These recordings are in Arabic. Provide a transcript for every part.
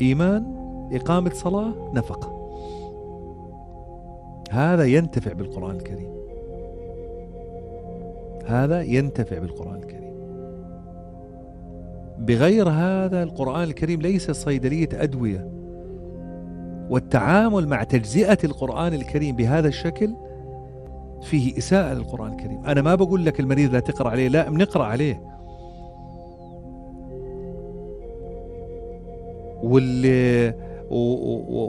إيمان إقامة صلاة نفقة هذا ينتفع بالقرآن الكريم هذا ينتفع بالقرآن الكريم بغير هذا القرآن الكريم ليس صيدلية أدوية والتعامل مع تجزئة القرآن الكريم بهذا الشكل فيه إساءة للقرآن الكريم أنا ما بقول لك المريض لا تقرأ عليه لا بنقرأ عليه واللي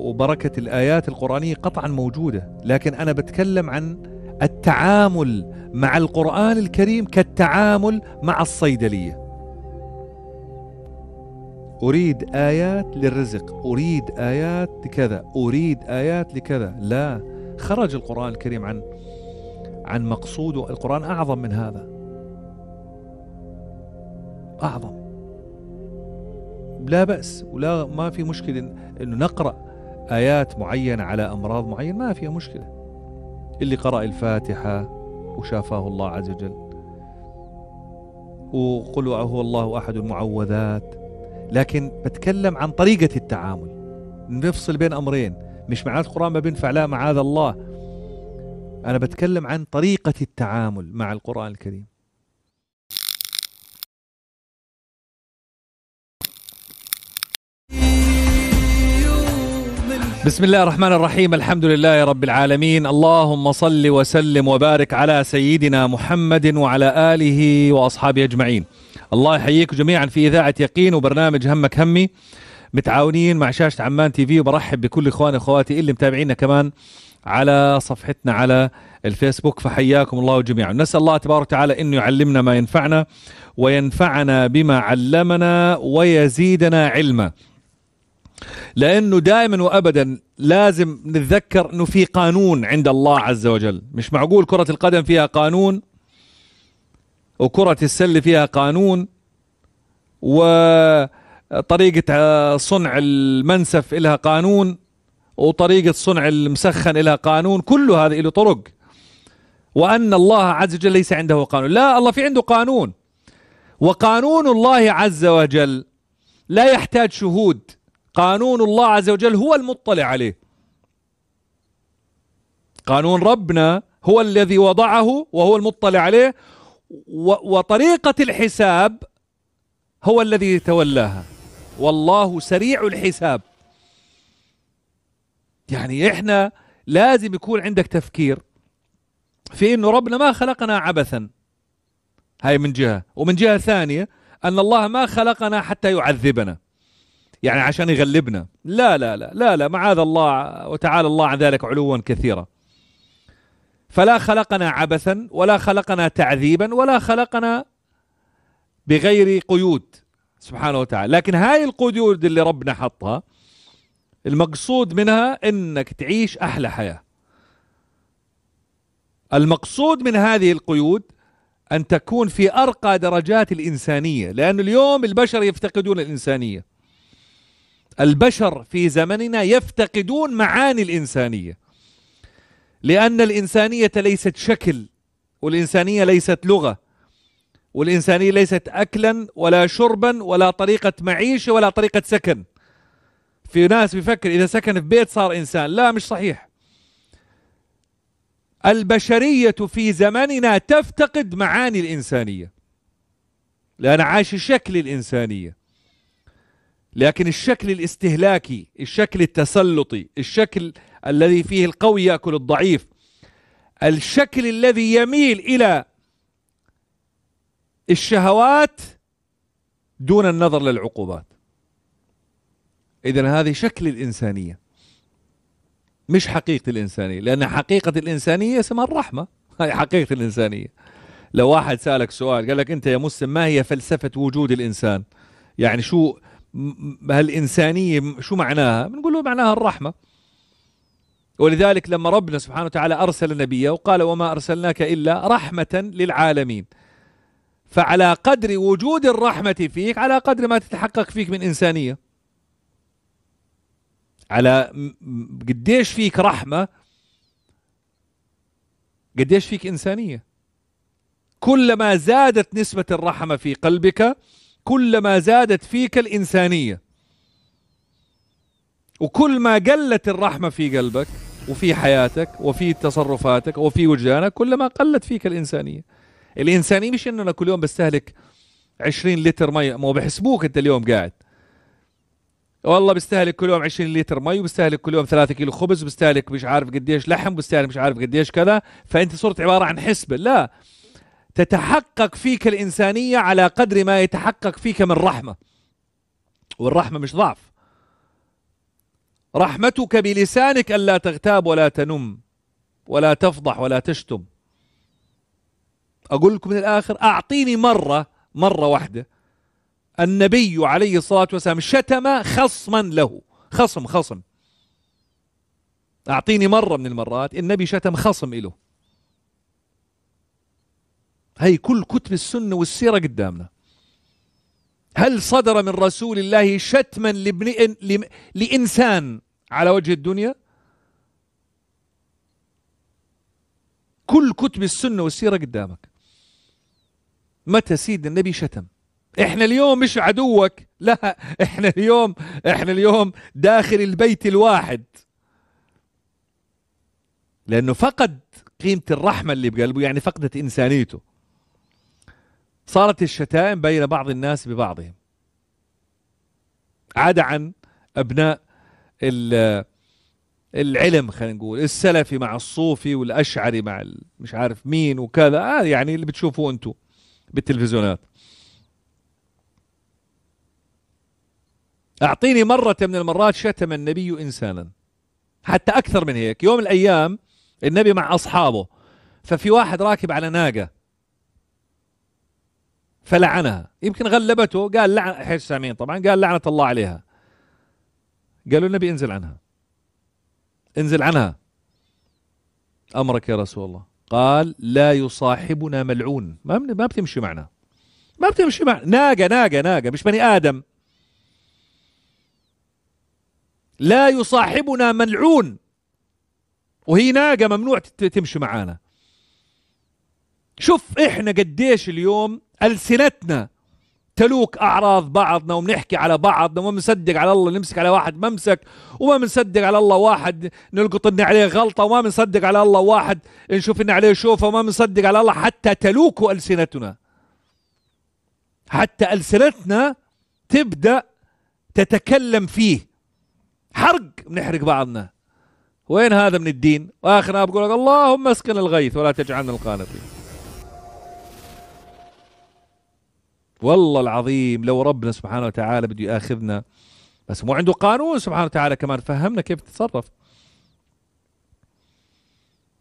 وبركه الايات القرانيه قطعا موجوده لكن انا بتكلم عن التعامل مع القران الكريم كالتعامل مع الصيدليه اريد ايات للرزق اريد ايات لكذا اريد ايات لكذا لا خرج القران الكريم عن عن مقصوده القرآن أعظم من هذا أعظم لا بأس ولا ما في مشكلة أنه نقرأ آيات معينة على أمراض معينة ما فيها مشكلة اللي قرأ الفاتحة وشافاه الله عز وجل وقل هو الله أحد المعوذات لكن بتكلم عن طريقة التعامل نفصل بين أمرين مش معاذ القرآن ما بينفع لا معاذ الله أنا بتكلم عن طريقة التعامل مع القرآن الكريم بسم الله الرحمن الرحيم الحمد لله رب العالمين اللهم صل وسلم وبارك على سيدنا محمد وعلى آله وأصحابه أجمعين الله يحييكم جميعا في إذاعة يقين وبرنامج همك همي متعاونين مع شاشة عمان تي في وبرحب بكل إخواني وأخواتي اللي متابعينا كمان على صفحتنا على الفيسبوك فحياكم الله جميعا نسأل الله تبارك وتعالى أنه يعلمنا ما ينفعنا وينفعنا بما علمنا ويزيدنا علما لانه دائما وابدا لازم نتذكر انه في قانون عند الله عز وجل مش معقول كره القدم فيها قانون وكره السله فيها قانون وطريقه صنع المنسف لها قانون وطريقه صنع المسخن لها قانون كل هذا له طرق وان الله عز وجل ليس عنده قانون لا الله في عنده قانون وقانون الله عز وجل لا يحتاج شهود قانون الله عز وجل هو المطلع عليه قانون ربنا هو الذي وضعه وهو المطلع عليه وطريقة الحساب هو الذي يتولاها والله سريع الحساب يعني احنا لازم يكون عندك تفكير في انه ربنا ما خلقنا عبثا هاي من جهة ومن جهة ثانية ان الله ما خلقنا حتى يعذبنا يعني عشان يغلبنا لا لا لا لا لا معاذ الله وتعالى الله عن ذلك علوا كثيرا فلا خلقنا عبثا ولا خلقنا تعذيبا ولا خلقنا بغير قيود سبحانه وتعالى لكن هاي القيود اللي ربنا حطها المقصود منها انك تعيش احلى حياه المقصود من هذه القيود ان تكون في ارقى درجات الانسانيه لان اليوم البشر يفتقدون الانسانيه البشر في زمننا يفتقدون معاني الإنسانية لأن الإنسانية ليست شكل والإنسانية ليست لغة والإنسانية ليست أكلا ولا شربا ولا طريقة معيشة ولا طريقة سكن في ناس بيفكر إذا سكن في بيت صار إنسان لا مش صحيح البشرية في زمننا تفتقد معاني الإنسانية لأن عاش شكل الإنسانية لكن الشكل الاستهلاكي الشكل التسلطي الشكل الذي فيه القوي ياكل الضعيف الشكل الذي يميل الى الشهوات دون النظر للعقوبات اذا هذه شكل الانسانيه مش حقيقه الانسانيه لان حقيقه الانسانيه اسمها الرحمه هاي حقيقه الانسانيه لو واحد سالك سؤال قال لك انت يا مسلم ما هي فلسفه وجود الانسان يعني شو هالإنسانية شو معناها بنقول له معناها الرحمة ولذلك لما ربنا سبحانه وتعالى أرسل نبيه وقال وما أرسلناك إلا رحمة للعالمين فعلى قدر وجود الرحمة فيك على قدر ما تتحقق فيك من إنسانية على قديش فيك رحمة قديش فيك إنسانية كلما زادت نسبة الرحمة في قلبك كلما زادت فيك الإنسانية وكل ما قلت الرحمة في قلبك وفي حياتك وفي تصرفاتك وفي وجدانك كلما قلت فيك الإنسانية الإنسانية مش إنه أنا كل يوم بستهلك 20 لتر مي ما بحسبوك أنت اليوم قاعد والله بستهلك كل يوم 20 لتر مي وبستهلك كل يوم 3 كيلو خبز وبستهلك مش عارف قديش لحم وبستهلك مش عارف قديش كذا فانت صرت عباره عن حسبه لا تتحقق فيك الإنسانية على قدر ما يتحقق فيك من رحمة والرحمة مش ضعف رحمتك بلسانك ألا تغتاب ولا تنم ولا تفضح ولا تشتم أقول لكم من الآخر أعطيني مرة مرة واحدة النبي عليه الصلاة والسلام شتم خصما له خصم خصم أعطيني مرة من المرات النبي شتم خصم إله هي كل كتب السنة والسيرة قدامنا هل صدر من رسول الله شتما لابن لإنسان على وجه الدنيا كل كتب السنة والسيرة قدامك متى سيد النبي شتم احنا اليوم مش عدوك لا احنا اليوم احنا اليوم داخل البيت الواحد لانه فقد قيمه الرحمه اللي بقلبه يعني فقدت انسانيته صارت الشتائم بين بعض الناس ببعضهم عدا عن أبناء العلم خلينا نقول السلفي مع الصوفي والأشعري مع مش عارف مين وكذا آه يعني اللي بتشوفوه أنتم بالتلفزيونات أعطيني مرة من المرات شتم النبي إنسانا حتى أكثر من هيك يوم الأيام النبي مع أصحابه ففي واحد راكب على ناقة فلعنها يمكن غلبته قال لعن حيث سامين طبعا قال لعنة الله عليها قالوا النبي انزل عنها انزل عنها امرك يا رسول الله قال لا يصاحبنا ملعون ما ما بتمشي معنا ما بتمشي معنا ناقة ناقة ناقة مش بني ادم لا يصاحبنا ملعون وهي ناقة ممنوع تمشي معانا شوف احنا قديش اليوم ألسنتنا تلوك أعراض بعضنا وبنحكي على بعضنا وما بنصدق على الله نمسك على واحد ممسك وما بنصدق على الله واحد نلقط إن عليه غلطة وما بنصدق على الله واحد نشوف إن عليه شوفة وما بنصدق على الله حتى تلوك ألسنتنا حتى ألسنتنا تبدأ تتكلم فيه حرق بنحرق بعضنا وين هذا من الدين واخرنا بقول لك اللهم اسقنا الغيث ولا تجعلنا القانطين والله العظيم لو ربنا سبحانه وتعالى بده ياخذنا بس مو عنده قانون سبحانه وتعالى كمان فهمنا كيف نتصرف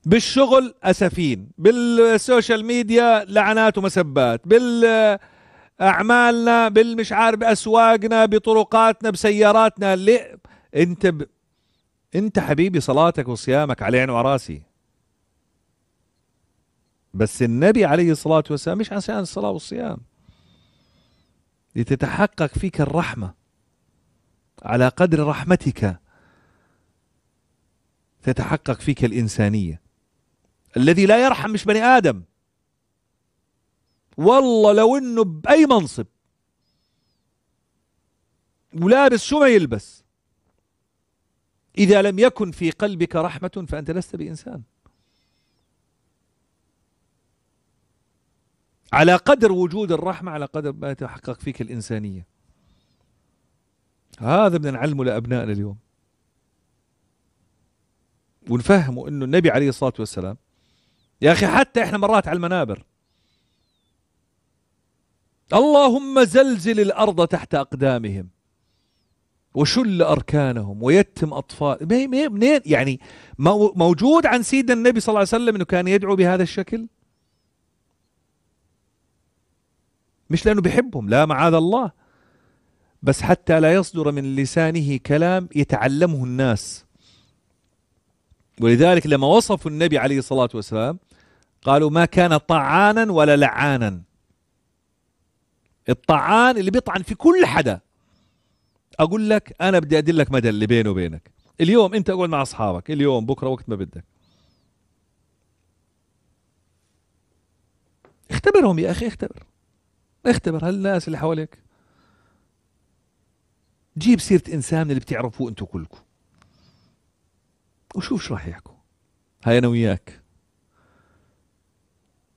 بالشغل اسفين بالسوشيال ميديا لعنات ومسبات بال اعمالنا بالمش عارف باسواقنا بطرقاتنا بسياراتنا ليه انت ب... انت حبيبي صلاتك وصيامك على عيني وراسي بس النبي عليه الصلاه والسلام مش عشان الصلاه والصيام لتتحقق فيك الرحمة على قدر رحمتك تتحقق فيك الإنسانية الذي لا يرحم مش بني آدم والله لو انه باي منصب ولابس شو ما يلبس اذا لم يكن في قلبك رحمه فانت لست بانسان على قدر وجود الرحمة على قدر ما يتحقق فيك الإنسانية هذا بدنا نعلمه لأبنائنا اليوم ونفهمه أنه النبي عليه الصلاة والسلام يا أخي حتى إحنا مرات على المنابر اللهم زلزل الأرض تحت أقدامهم وشل أركانهم ويتم أطفال منين يعني موجود عن سيدنا النبي صلى الله عليه وسلم أنه كان يدعو بهذا الشكل مش لأنه بيحبهم لا معاذ الله بس حتى لا يصدر من لسانه كلام يتعلمه الناس ولذلك لما وصفوا النبي عليه الصلاة والسلام قالوا ما كان طعانا ولا لعانا الطعان اللي بيطعن في كل حدا اقول لك انا بدي ادلك مدى اللي بيني وبينك اليوم انت اقعد مع اصحابك اليوم بكره وقت ما بدك اختبرهم يا اخي اختبر اختبر هالناس اللي حواليك جيب سيرة إنسان من اللي بتعرفوه أنتو كلكم وشوف شو راح يحكوا هاي أنا وياك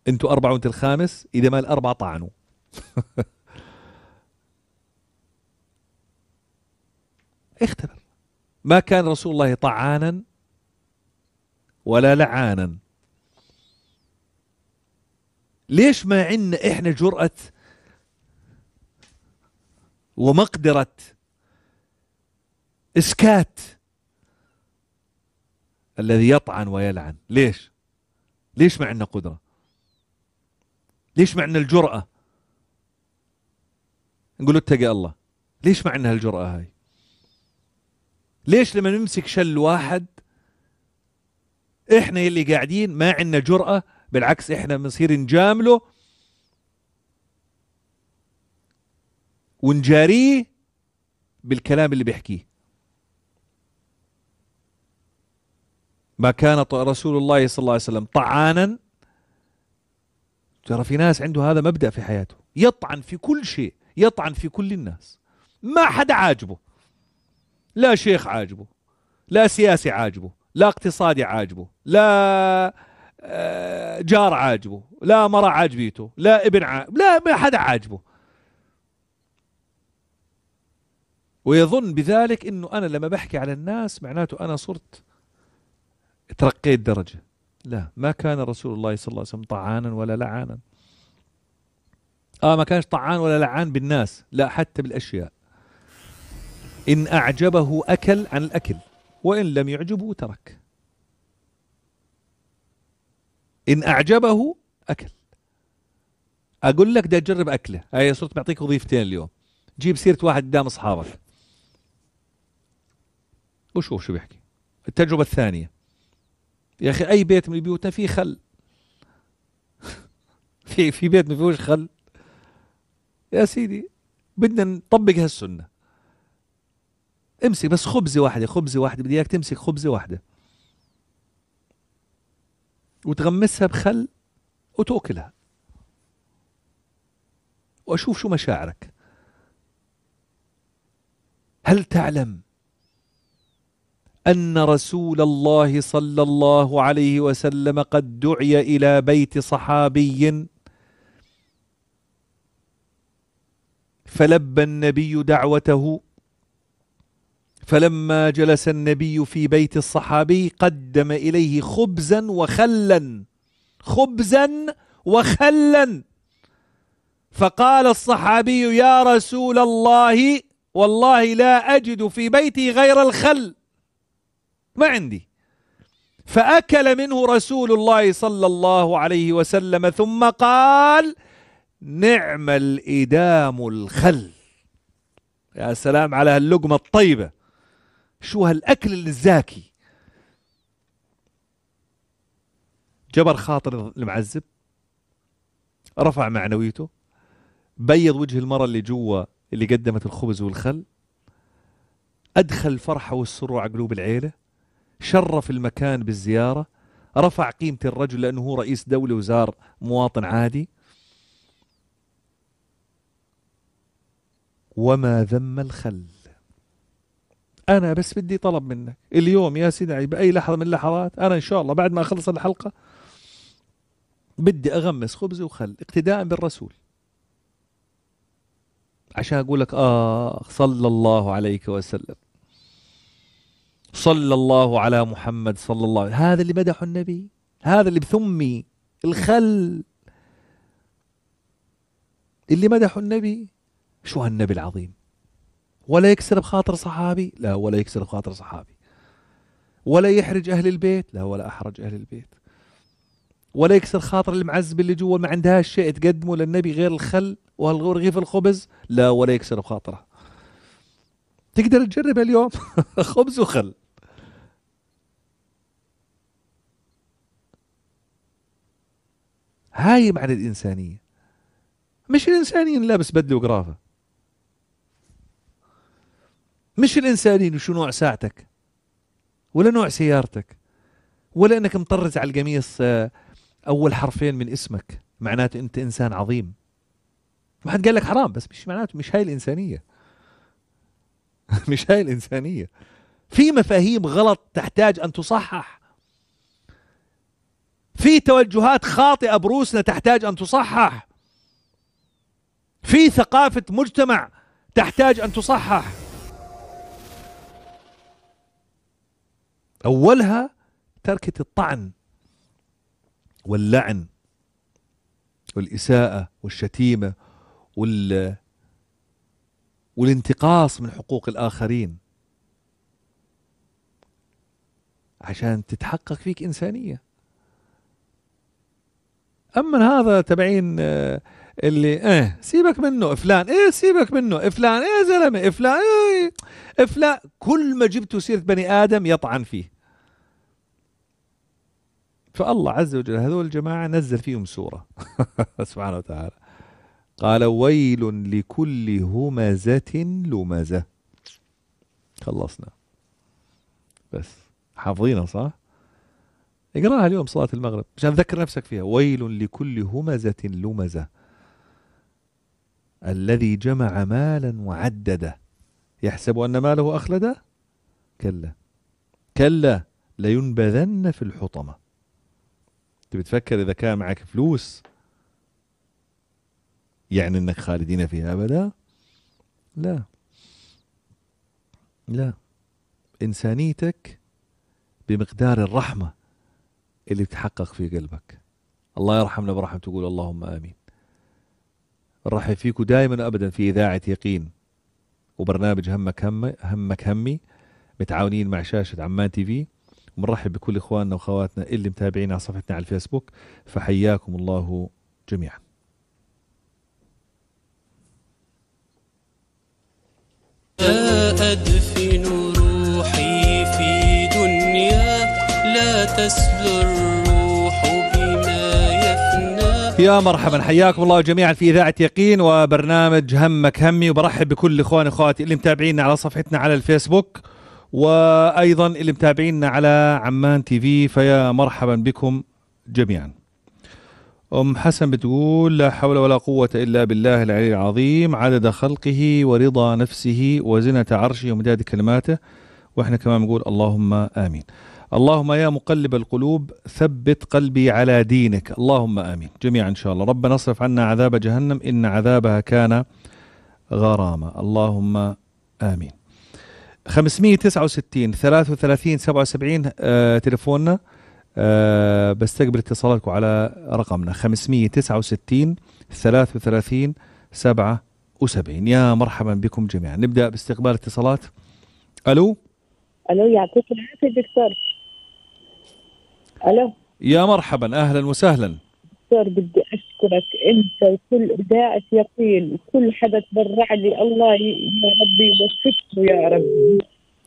أنتو أربعة وأنت الخامس إذا ما الأربعة طعنوا اختبر ما كان رسول الله طعانا ولا لعانا ليش ما عندنا إحنا جرأة ومقدره اسكات الذي يطعن ويلعن ليش ليش ما عندنا قدره ليش ما عندنا الجراه نقول له اتقى الله ليش ما عندنا هالجراه هاي ليش لما نمسك شل واحد احنا اللي قاعدين ما عندنا جراه بالعكس احنا بنصير نجامله ونجاريه بالكلام اللي بيحكيه ما كان رسول الله صلى الله عليه وسلم طعانا ترى في ناس عنده هذا مبدأ في حياته يطعن في كل شيء يطعن في كل الناس ما حدا عاجبه لا شيخ عاجبه لا سياسي عاجبه لا اقتصادي عاجبه لا آه، جار عاجبه لا مرة عاجبيته لا ابن عاجبه لا ما حدا عاجبه ويظن بذلك انه انا لما بحكي على الناس معناته انا صرت ترقيت درجه لا ما كان رسول الله صلى الله عليه وسلم طعانا ولا لعانا اه ما كانش طعان ولا لعان بالناس لا حتى بالاشياء ان اعجبه اكل عن الاكل وان لم يعجبه ترك ان اعجبه اكل اقول لك بدي اجرب اكله هي صرت بعطيك وظيفتين اليوم جيب سيره واحد قدام اصحابك وشوف شو بيحكي التجربة الثانية يا أخي أي بيت من بيوتنا فيه خل في في بيت ما فيهوش خل يا سيدي بدنا نطبق هالسنة امسك بس خبزة واحدة خبزة واحدة بدي إياك تمسك خبزة واحدة وتغمسها بخل وتأكلها وأشوف شو مشاعرك هل تعلم أن رسول الله صلى الله عليه وسلم قد دعي إلى بيت صحابي فلبى النبي دعوته فلما جلس النبي في بيت الصحابي قدم إليه خبزا وخلا خبزا وخلا فقال الصحابي يا رسول الله والله لا أجد في بيتي غير الخل ما عندي فأكل منه رسول الله صلى الله عليه وسلم ثم قال نعم الإدام الخل يا سلام على هاللقمة الطيبة شو هالأكل الزاكي جبر خاطر المعذب رفع معنويته بيض وجه المرأة اللي جوا اللي قدمت الخبز والخل أدخل الفرحة والسرور على قلوب العيلة شرف المكان بالزيارة رفع قيمة الرجل لأنه هو رئيس دولة وزار مواطن عادي وما ذم الخل أنا بس بدي طلب منك اليوم يا سيدي بأي لحظة من اللحظات أنا إن شاء الله بعد ما أخلص الحلقة بدي أغمس خبز وخل اقتداء بالرسول عشان أقول لك آه صلى الله عليك وسلم صلى الله على محمد صلى الله عليه هذا اللي مدحوا النبي هذا اللي بثمي الخل اللي مدحوا النبي شو هالنبي العظيم ولا يكسر بخاطر صحابي لا ولا يكسر بخاطر صحابي ولا يحرج أهل البيت لا ولا أحرج أهل البيت ولا يكسر خاطر المعزب اللي جوا ما عندها شيء تقدمه للنبي غير الخل ورغيف الخبز لا ولا يكسر بخاطره تقدر تجربها اليوم خبز وخل هاي معنى الإنسانية مش الإنسانيين لابس بدلة وقرافة مش الإنسانيين وشو نوع ساعتك ولا نوع سيارتك ولا أنك مطرز على القميص آه، أول حرفين من اسمك معناته أنت إنسان عظيم ما حد قال لك حرام بس مش معناته مش هاي الإنسانية مش هاي الإنسانية في مفاهيم غلط تحتاج أن تصحح في توجهات خاطئة بروسنا تحتاج أن تصحح في ثقافة مجتمع تحتاج أن تصحح أولها تركة الطعن واللعن والإساءة والشتيمة وال والانتقاص من حقوق الآخرين عشان تتحقق فيك إنسانية اما هذا تبعين آه، اللي ايه سيبك منه فلان ايه سيبك منه فلان ايه زلمه فلان ايه فلان كل ما جبته سيره بني ادم يطعن فيه فالله عز وجل هذول الجماعه نزل فيهم سوره سبحانه وتعالى قال ويل لكل همزه لمزه خلصنا بس حافظينها صح؟ اقراها اليوم صلاة المغرب عشان تذكر نفسك فيها ويل لكل همزة لمزة الذي جمع مالا وعدده يحسب أن ماله أخلده كلا كلا لينبذن في الحطمة تبي تفكر إذا كان معك فلوس يعني أنك خالدين فيها أبدا لا لا إنسانيتك بمقدار الرحمة اللي بتحقق في قلبك الله يرحمنا برحمته تقول اللهم آمين نرحب فيكم دائما أبدا في إذاعة يقين وبرنامج همك همي, همك همي متعاونين مع شاشة عمان تي في ومنرحب بكل إخواننا وخواتنا اللي متابعين على صفحتنا على الفيسبوك فحياكم الله جميعا أدفن تسلو الروح بما يفنى يا مرحبا حياكم الله جميعا في إذاعة يقين وبرنامج همك همي وبرحب بكل إخواني إخواتي اللي متابعينا على صفحتنا على الفيسبوك وأيضا اللي متابعينا على عمان تي في فيا مرحبا بكم جميعا أم حسن بتقول لا حول ولا قوة إلا بالله العلي العظيم عدد خلقه ورضا نفسه وزنة عرشه ومداد كلماته وإحنا كمان نقول اللهم آمين اللهم يا مقلب القلوب ثبت قلبي على دينك اللهم امين جميعا ان شاء الله ربنا اصرف عنا عذاب جهنم ان عذابها كان غراما اللهم امين 569 33 77 آه تليفوننا آه بستقبل اتصالاتكم على رقمنا 569 33 77 يا مرحبا بكم جميعا نبدا باستقبال اتصالات الو الو يعطيك العافيه دكتور الو يا مرحبا اهلا وسهلا دكتور بدي اشكرك انت وكل إبداعك يقين وكل حدا تبرع لي الله يا ربي يوفقك يا ربي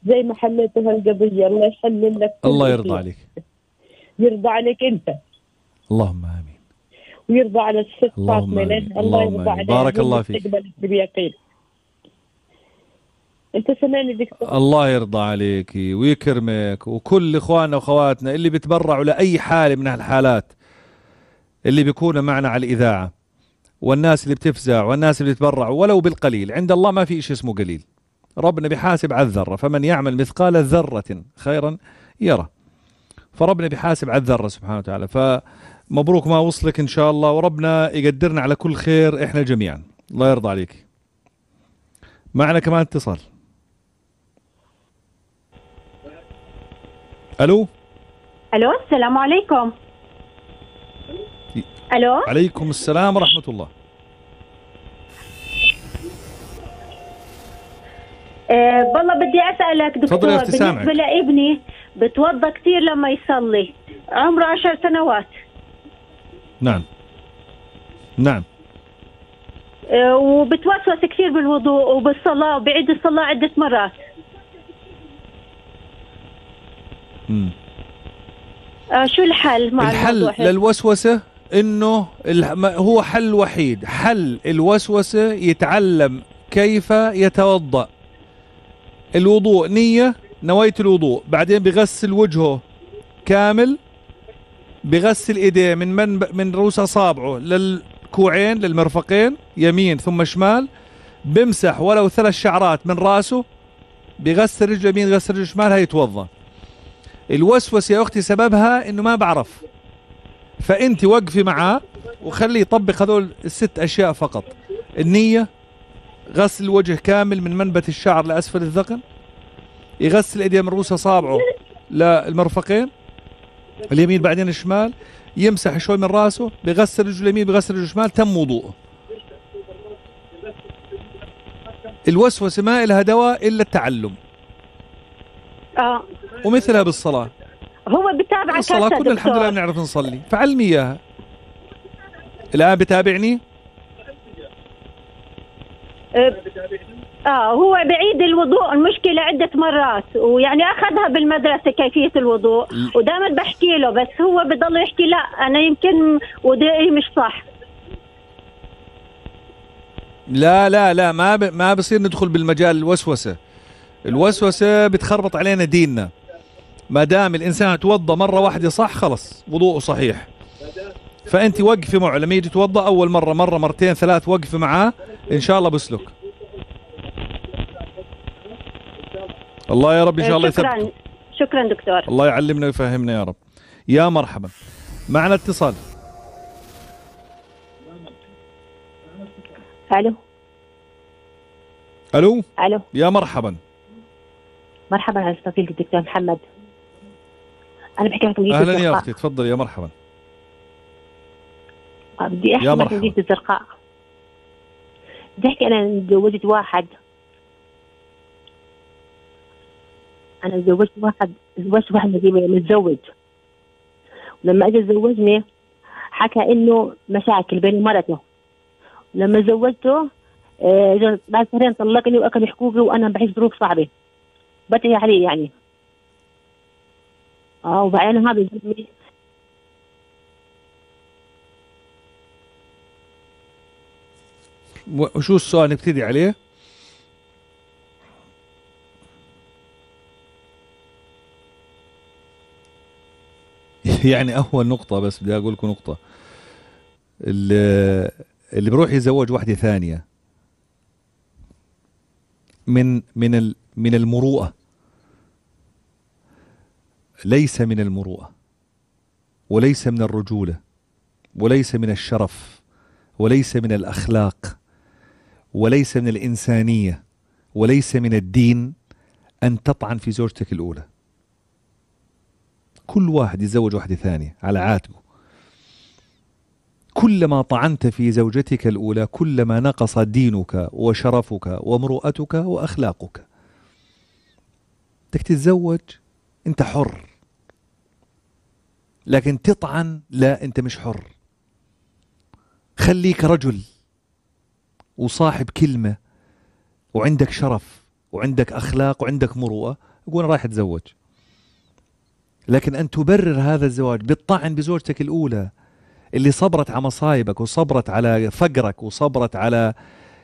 زي ما حليت هالقضيه الله يحل لك الله يرضى عليك يرضى عليك انت اللهم امين ويرضى على الشقاق فاطمة الله يرضى عليك بارك الله فيك بيقين انت سامعني دكتور الله يرضى عليك ويكرمك وكل اخواننا واخواتنا اللي بيتبرعوا لاي حاله من هالحالات اللي بيكونوا معنا على الاذاعه والناس اللي بتفزع والناس اللي بتتبرعوا ولو بالقليل عند الله ما في شيء اسمه قليل ربنا بيحاسب على الذره فمن يعمل مثقال ذره خيرا يرى فربنا بيحاسب على الذره سبحانه وتعالى فمبروك ما وصلك ان شاء الله وربنا يقدرنا على كل خير احنا جميعا الله يرضى عليك معنا كمان اتصال الو الو السلام عليكم الو عليكم السلام ورحمه الله أه بدي اسالك دكتور بالنسبه لابني بتوضى كثير لما يصلي عمره عشر سنوات نعم نعم آه، وبتوسوس كثير بالوضوء وبالصلاه وبعيد الصلاه عده مرات آه، شو الحل مع الحل للوسوسة انه هو حل وحيد حل الوسوسة يتعلم كيف يتوضأ الوضوء نية نويت الوضوء بعدين بغسل وجهه كامل بغسل ايديه من من من رؤوس اصابعه للكوعين للمرفقين يمين ثم شمال بمسح ولو ثلاث شعرات من راسه بغسل رجله يمين غسل رجله شمال هيتوضا الوسوسه يا اختي سببها انه ما بعرف فانت وقفي معاه وخليه يطبق هذول الست اشياء فقط النيه غسل الوجه كامل من منبت الشعر لاسفل الذقن يغسل ايديه من رؤوس اصابعه للمرفقين اليمين بعدين الشمال يمسح شوي من راسه بغسل رجله اليمين بغسل رجله الشمال تم وضوءه الوسوسه ما لها دواء الا التعلم اه ومثلها بالصلاة هو بتابعك الصلاة كنا الحمد لله بنعرف نصلي فعلمي إياها الآن بتابعني؟ أه،, اه هو بعيد الوضوء المشكلة عدة مرات ويعني أخذها بالمدرسة كيفية الوضوء ودائما بحكي له بس هو بضل يحكي لا أنا يمكن وضوئي مش صح لا لا لا ما ب... ما بصير ندخل بالمجال الوسوسة الوسوسة بتخربط علينا ديننا ما دام الانسان توضى مره واحده صح خلص وضوءه صحيح فانت وقفي معه لما يجي توضى اول مره مره مرتين ثلاث وقفي معاه ان شاء الله بيسلك الله يا رب ان شاء الله شكرا يثبت. شكرا دكتور الله يعلمنا ويفهمنا يا رب يا مرحبا معنا اتصال الو الو الو يا مرحبا مرحبا على الدكتور محمد انا بحكي لك اهلا يا اختي تفضلي يا مرحبا طيب، بدي احكي لك من الزرقاء بدي احكي انا تزوجت واحد انا تزوجت واحد تزوجت واحد متزوج ولما اجى تزوجني حكى انه مشاكل بين مرته لما تزوجته آه، بعد شهرين طلقني واكل حقوقي وانا بعيش ظروف صعبه بتعي عليه يعني اه وبعدين هذا وشو السؤال نبتدي عليه؟ يعني اول نقطه بس بدي اقول لكم نقطه اللي, اللي بروح يتزوج واحده ثانيه من من من المروءه ليس من المروءه وليس من الرجوله وليس من الشرف وليس من الاخلاق وليس من الانسانيه وليس من الدين ان تطعن في زوجتك الاولى كل واحد يتزوج واحده ثانيه على عاتقه كلما طعنت في زوجتك الاولى كلما نقص دينك وشرفك ومروءتك واخلاقك بدك تتزوج انت حر لكن تطعن لا أنت مش حر خليك رجل وصاحب كلمة وعندك شرف وعندك أخلاق وعندك مروءة يقول رايح أتزوج لكن أن تبرر هذا الزواج بالطعن بزوجتك الأولى اللي صبرت على مصايبك وصبرت على فقرك وصبرت على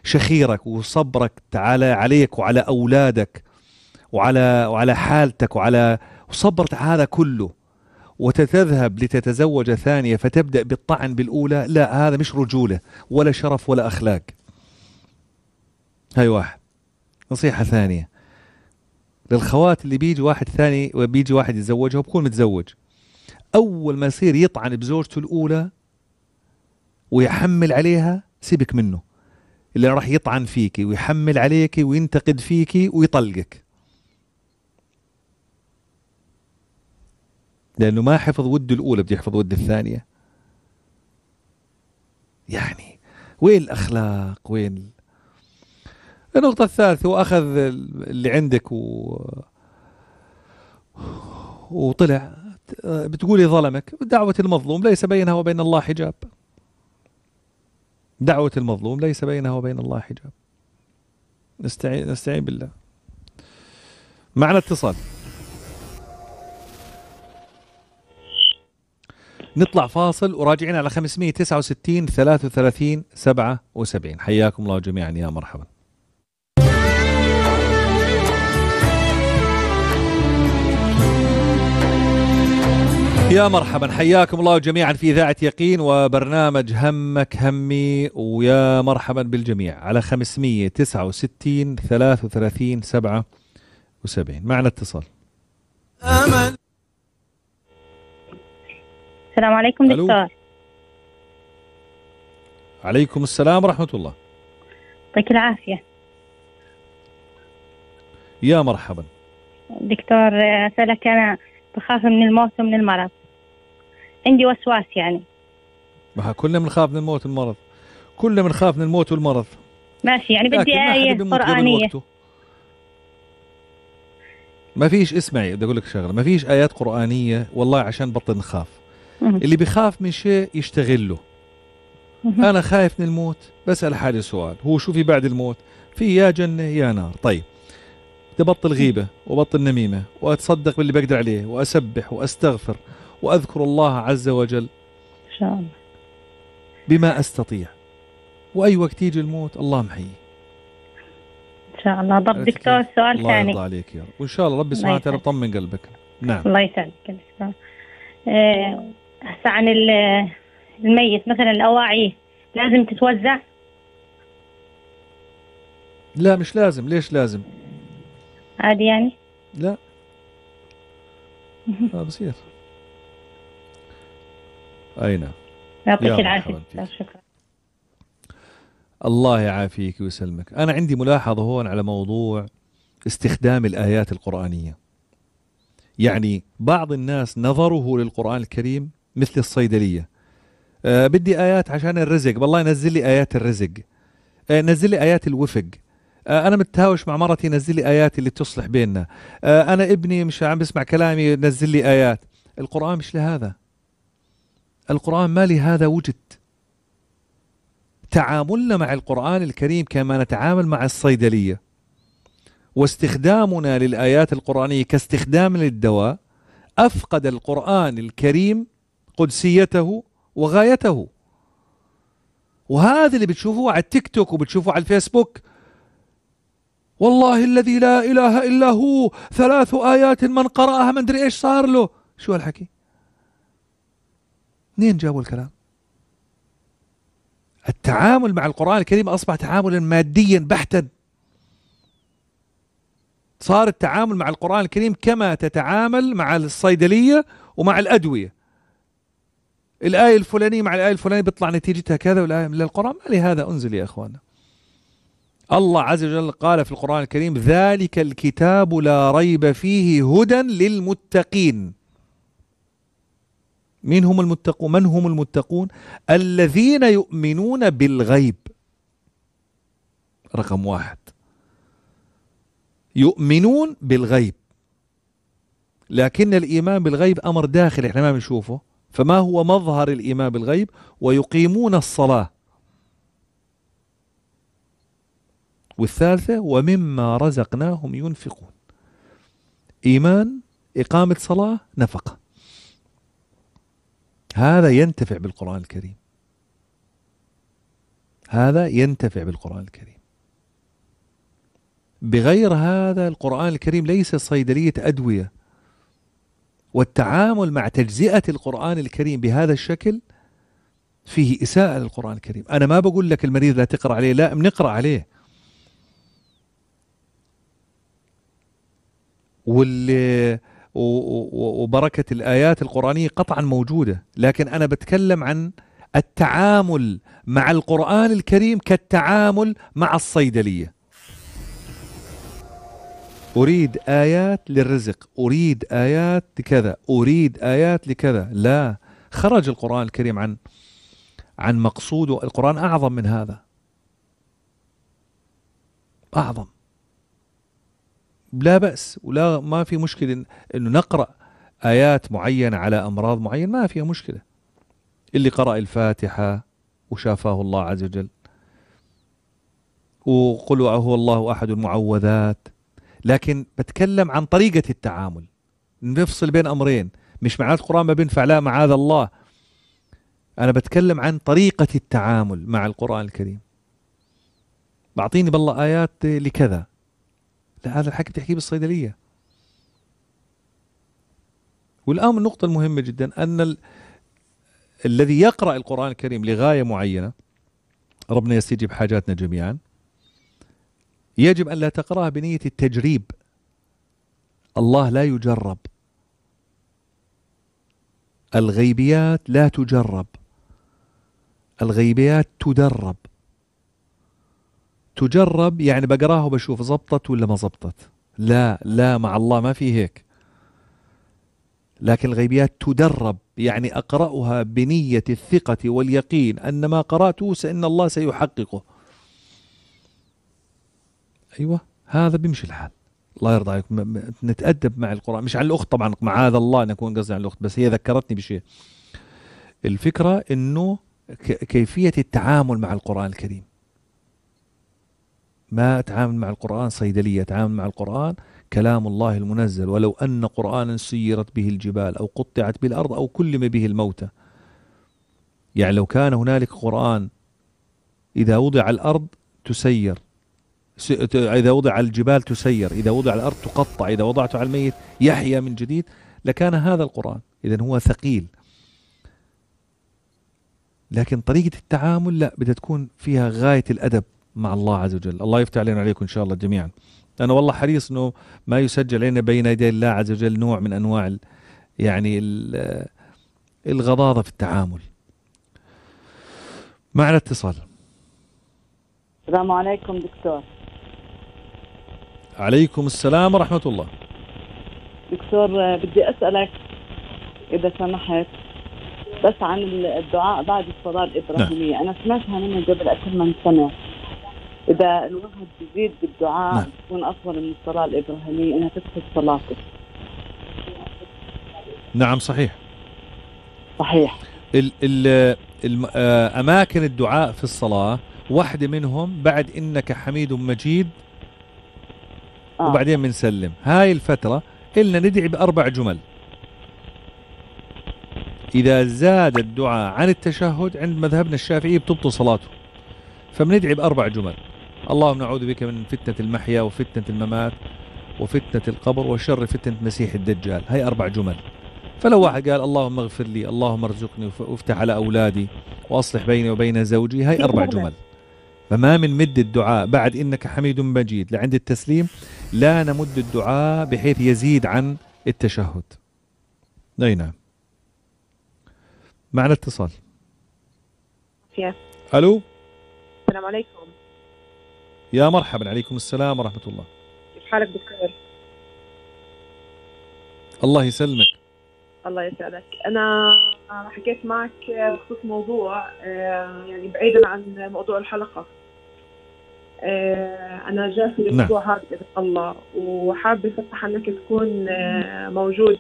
شخيرك وصبرك على عليك وعلى أولادك وعلى وعلى حالتك وعلى وصبرت على هذا كله وتذهب لتتزوج ثانية فتبدأ بالطعن بالأولى لا هذا مش رجولة ولا شرف ولا أخلاق هاي واحد نصيحة ثانية للخوات اللي بيجي واحد ثاني وبيجي واحد يتزوجها وبكون متزوج أول ما يصير يطعن بزوجته الأولى ويحمل عليها سيبك منه اللي راح يطعن فيكي ويحمل عليكي وينتقد فيكي ويطلقك لأنه ما حفظ وده الأولى بده يحفظ وده الثانية يعني وين الأخلاق وين النقطة الثالثة واخذ اللي عندك و... وطلع بتقولي إيه ظلمك دعوة المظلوم ليس بينها وبين الله حجاب دعوة المظلوم ليس بينها وبين الله حجاب نستعين نستعين بالله معنا اتصال نطلع فاصل وراجعين على 569 33 77 حياكم الله جميعا يا مرحبا يا مرحبا حياكم الله جميعا في إذاعة يقين وبرنامج همك همي ويا مرحبا بالجميع على 569 33 77 معنا اتصال أمل السلام عليكم دكتور عليكم السلام ورحمة الله يعطيك العافية يا مرحبا دكتور أسألك أنا بخاف من الموت ومن المرض عندي وسواس يعني ما كلنا بنخاف من الموت والمرض كلنا بنخاف من الموت والمرض ماشي يعني بدي آية قرآنية ما فيش اسمعي بدي اقول لك شغله ما فيش ايات قرانيه والله عشان بطل نخاف اللي بخاف من شيء يشتغله انا خايف من الموت بسال حالي سؤال هو شو في بعد الموت في يا جنه يا نار طيب تبطل غيبه وبطل نميمه واتصدق باللي بقدر عليه واسبح واستغفر واذكر الله عز وجل ان شاء الله بما استطيع واي وقت يجي الموت الله محيي ان شاء الله طب دكتور سؤال الله ثاني الله يرضى عليك يا رب وان شاء الله ربي سبحانه وتعالى بطمن قلبك نعم الله يسعدك هسه عن الميت مثلا الأواعي لازم تتوزع لا مش لازم ليش لازم عادي يعني لا ما آه، بصير اي نعم يعطيك العافية شكرا الله يعافيك ويسلمك أنا عندي ملاحظة هون على موضوع استخدام الآيات القرآنية يعني بعض الناس نظره للقرآن الكريم مثل الصيدليه آه بدي ايات عشان الرزق والله نزل لي ايات الرزق آه نزل لي ايات الوفق آه، انا متهاوش مع مرتي نزل لي ايات اللي تصلح بيننا آه، انا ابني مش عم بسمع كلامي نزل لي ايات القران مش لهذا القران ما لهذا وجد تعاملنا مع القرآن الكريم كما نتعامل مع الصيدلية واستخدامنا للآيات القرآنية كاستخدام للدواء أفقد القرآن الكريم قدسيته وغايته وهذا اللي بتشوفوه على التيك توك وبتشوفوه على الفيسبوك والله الذي لا اله الا هو ثلاث ايات من قراها ما ادري ايش صار له شو هالحكي منين جابوا الكلام التعامل مع القران الكريم اصبح تعاملا ماديا بحتا صار التعامل مع القرآن الكريم كما تتعامل مع الصيدلية ومع الأدوية الآية الفلانية مع الآية الفلانية بيطلع نتيجتها كذا والآية من القرآن ما لهذا أنزل يا إخواننا الله عز وجل قال في القرآن الكريم ذلك الكتاب لا ريب فيه هدى للمتقين مين هم المتقون من هم المتقون الذين يؤمنون بالغيب رقم واحد يؤمنون بالغيب لكن الإيمان بالغيب أمر داخلي احنا ما بنشوفه فما هو مظهر الإيمان بالغيب ويقيمون الصلاة والثالثة ومما رزقناهم ينفقون إيمان إقامة صلاة نفقة هذا ينتفع بالقرآن الكريم هذا ينتفع بالقرآن الكريم بغير هذا القرآن الكريم ليس صيدلية أدوية والتعامل مع تجزئة القرآن الكريم بهذا الشكل فيه إساءة للقرآن الكريم أنا ما بقول لك المريض لا تقرأ عليه لا بنقرأ عليه واللي وبركة الآيات القرآنية قطعا موجودة لكن أنا بتكلم عن التعامل مع القرآن الكريم كالتعامل مع الصيدلية أريد آيات للرزق أريد آيات لكذا أريد آيات لكذا لا خرج القرآن الكريم عن عن مقصوده القرآن أعظم من هذا أعظم لا بأس ولا ما في مشكلة أنه نقرأ آيات معينة على أمراض معينة ما فيها مشكلة اللي قرأ الفاتحة وشافاه الله عز وجل وقل هو الله أحد المعوذات لكن بتكلم عن طريقة التعامل نفصل بين أمرين مش معناته القرآن ما بينفع لا معاذ الله أنا بتكلم عن طريقة التعامل مع القرآن الكريم بعطيني بالله آيات لكذا لا هذا الحكي بتحكيه بالصيدلية والآن النقطة المهمة جدا أن ال... الذي يقرأ القرآن الكريم لغاية معينة ربنا يستجيب حاجاتنا جميعا يجب أن لا تقراها بنية التجريب الله لا يجرب الغيبيات لا تجرب الغيبيات تدرب تجرب يعني بقراه وبشوف زبطت ولا ما زبطت لا لا مع الله ما في هيك لكن الغيبيات تدرب يعني أقرأها بنية الثقة واليقين أن ما قرأته سأن الله سيحققه ايوه هذا بيمشي الحال الله يرضى عليك نتأدب مع القرآن مش على الأخت طبعا معاذ الله أن أكون قصدي على الأخت بس هي ذكرتني بشيء الفكرة أنه كيفية التعامل مع القرآن الكريم ما أتعامل مع القرآن صيدلية أتعامل مع القرآن كلام الله المنزل ولو أن قرآنا سيرت به الجبال أو قطعت به الأرض أو كلم به الموتى يعني لو كان هنالك قرآن إذا وضع الأرض تسير إذا وضع الجبال تسير إذا وضع الأرض تقطع إذا وضعته على الميت يحيى من جديد لكان هذا القرآن إذا هو ثقيل لكن طريقة التعامل لا بدها تكون فيها غاية الأدب مع الله عز وجل الله يفتح علينا عليكم إن شاء الله جميعا أنا والله حريص أنه ما يسجل علينا بين يدي الله عز وجل نوع من أنواع يعني الغضاضة في التعامل معنا اتصال السلام عليكم دكتور عليكم السلام ورحمة الله دكتور بدي أسألك إذا سمحت بس عن الدعاء بعد الصلاة الإبراهيمية نعم. أنا سمعتها منه قبل أكثر من سنة إذا الواحد بيزيد بالدعاء نعم. بتكون أطول من الصلاة الإبراهيمية أنها تدخل صلاته نعم صحيح صحيح ال ال آه، أماكن الدعاء في الصلاة واحدة منهم بعد إنك حميد مجيد آه. وبعدين بنسلم هاي الفترة إلنا ندعي بأربع جمل إذا زاد الدعاء عن التشهد عند مذهبنا الشافعي بتبطل صلاته فبندعي بأربع جمل اللهم نعوذ بك من فتنة المحيا وفتنة الممات وفتنة القبر وشر فتنة مسيح الدجال هاي أربع جمل فلو واحد قال اللهم اغفر لي اللهم ارزقني وافتح على أولادي وأصلح بيني وبين زوجي هاي أربع جمل فما من مد الدعاء بعد إنك حميد مجيد لعند التسليم لا نمد الدعاء بحيث يزيد عن التشهد أي نعم معنا اتصال يا. ألو السلام عليكم يا مرحبا عليكم السلام ورحمة الله كيف حالك دكتور الله يسلمك الله يسعدك انا حكيت معك بخصوص موضوع آه، يعني بعيدا عن موضوع الحلقه آه، انا جاهزة في نعم. الاسبوع نعم. هذا باذن الله وحابه فتح انك تكون آه، موجود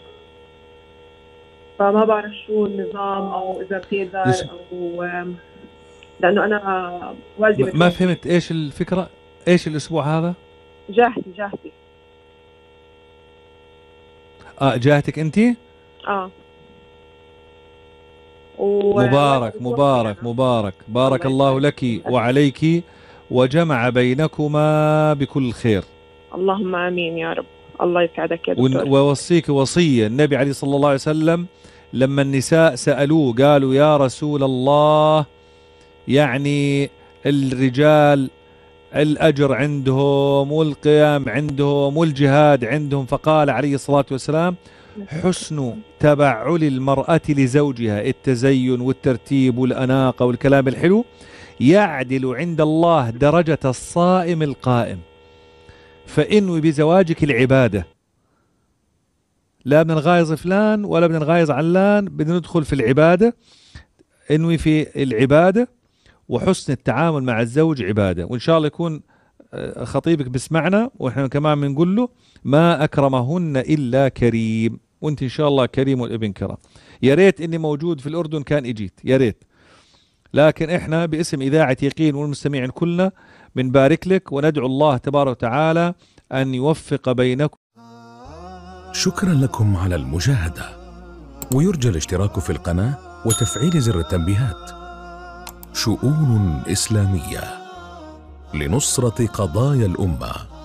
فما بعرف شو النظام او اذا بتقدر او لانه انا والدي ما, فهمت ايش الفكره؟ ايش الاسبوع هذا؟ جاهتي جاهتي اه جاهتك انت؟ اه مبارك مبارك مبارك بارك الله لك وعليك وجمع بينكما بكل خير اللهم امين يا رب الله يسعدك يا دكتور ووصيك وصيه النبي عليه صلى الله عليه وسلم لما النساء سالوه قالوا يا رسول الله يعني الرجال الاجر عندهم والقيام عندهم والجهاد عندهم فقال عليه الصلاه والسلام حسن تبعل المراه لزوجها التزين والترتيب والاناقه والكلام الحلو يعدل عند الله درجة الصائم القائم فإنوي بزواجك العبادة لا من الغايز فلان ولا من الغايز علان بدنا ندخل في العبادة انوي في العبادة وحسن التعامل مع الزوج عبادة وإن شاء الله يكون آه، خطيبك بسمعنا وإحنا كمان بنقول له ما أكرمهن إلا كريم وانت ان شاء الله كريم والابن كرم يا ريت اني موجود في الاردن كان اجيت يا ريت لكن احنا باسم اذاعه يقين والمستمعين كلنا بنبارك لك وندعو الله تبارك وتعالى ان يوفق بينكم. شكرا لكم على المشاهده ويرجى الاشتراك في القناه وتفعيل زر التنبيهات. شؤون اسلاميه لنصره قضايا الامه.